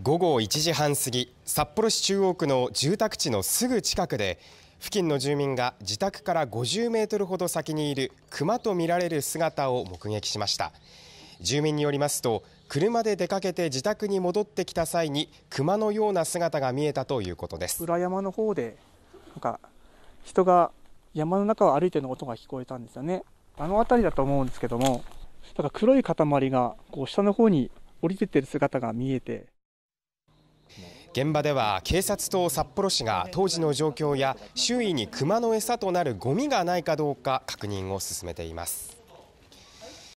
午後1時半過ぎ札幌市中央区の住宅地のすぐ近くで付近の住民が自宅から50メートルほど先にいるクマと見られる姿を目撃しました住民によりますと車で出かけて自宅に戻ってきた際にクマのような姿が見えたということです裏山の方でなんか人が山の中を歩いての音が聞こえたんですよねあの辺りだと思うんですけどもなんか黒い塊がこう下の方に降りてってる姿が見えて現場では警察と札幌市が当時の状況や周囲にクマの餌となるゴミがないかどうか確認を進めています